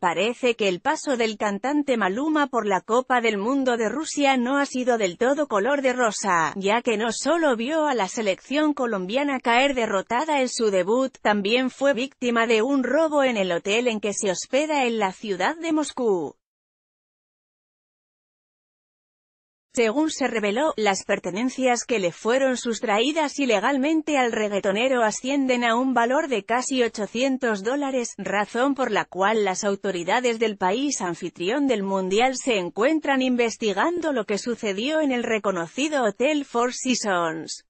parece que el paso del cantante Maluma por la Copa del Mundo de Rusia no ha sido del todo color de rosa, ya que no solo vio a la selección colombiana caer derrotada en su debut, también fue víctima de un robo en el hotel en que se hospeda en la ciudad de Moscú. Según se reveló, las pertenencias que le fueron sustraídas ilegalmente al reggaetonero ascienden a un valor de casi 800 dólares, razón por la cual las autoridades del país anfitrión del Mundial se encuentran investigando lo que sucedió en el reconocido Hotel Four Seasons.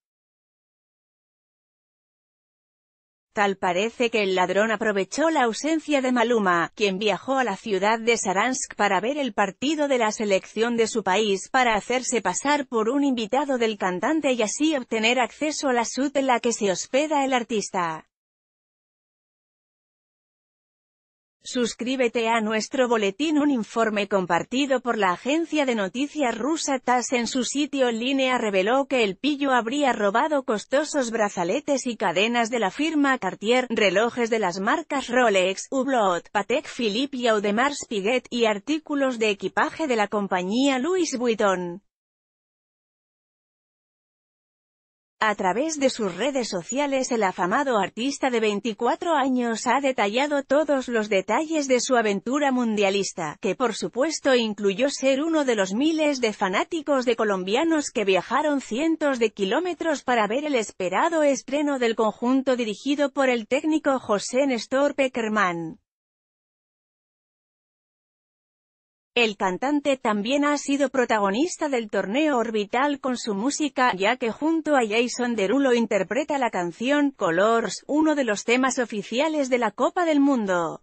Tal parece que el ladrón aprovechó la ausencia de Maluma, quien viajó a la ciudad de Saransk para ver el partido de la selección de su país para hacerse pasar por un invitado del cantante y así obtener acceso a la suite en la que se hospeda el artista. Suscríbete a nuestro boletín un informe compartido por la agencia de noticias rusa TASS en su sitio línea reveló que el pillo habría robado costosos brazaletes y cadenas de la firma Cartier, relojes de las marcas Rolex, Hublot, Patek Philippe y Audemars Piguet y artículos de equipaje de la compañía Louis Vuitton. A través de sus redes sociales el afamado artista de 24 años ha detallado todos los detalles de su aventura mundialista, que por supuesto incluyó ser uno de los miles de fanáticos de colombianos que viajaron cientos de kilómetros para ver el esperado estreno del conjunto dirigido por el técnico José Néstor Peckerman. El cantante también ha sido protagonista del torneo orbital con su música, ya que junto a Jason Derulo interpreta la canción, Colors, uno de los temas oficiales de la Copa del Mundo.